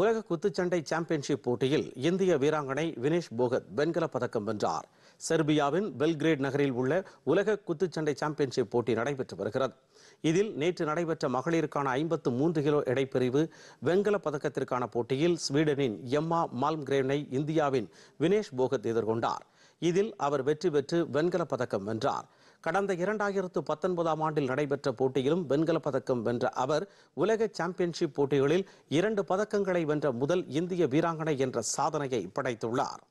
உலக குத்துச்சண்டை சாம்பியன்ஷிப் போட்டியில் இந்திய வீராங்கனை வினேஷ் போகத் வெண்கல பதக்கம் வென்றார் செர்பியாவின் பெல்கிரேட் நகரில் உள்ள உலக குத்துச்சண்டை சாம்பியன்ஷிப் போட்டி நடைபெற்று வருகிறது இதில் நேற்று நடைபெற்ற மகளிருக்கான ஐம்பத்து மூன்று கிலோ எடைப்பிரிவு வெண்கல பதக்கத்திற்கான போட்டியில் ஸ்வீடனின் எம்மா மால்ம்கிரேனை இந்தியாவின் வினேஷ் போகத் எதிர்கொண்டார் இதில் அவர் வெற்றி பெற்று வெண்கல பதக்கம் வென்றார் கடந்த இரண்டாயிரத்து பத்தொன்பதாம் ஆண்டில் நடைபெற்ற போட்டியிலும் வெண்கல பதக்கம் வென்ற அவர் உலக சாம்பியன்ஷிப் போட்டிகளில் இரண்டு பதக்கங்களை வென்ற முதல் இந்திய வீராங்கனை என்ற சாதனையை படைத்துள்ளார்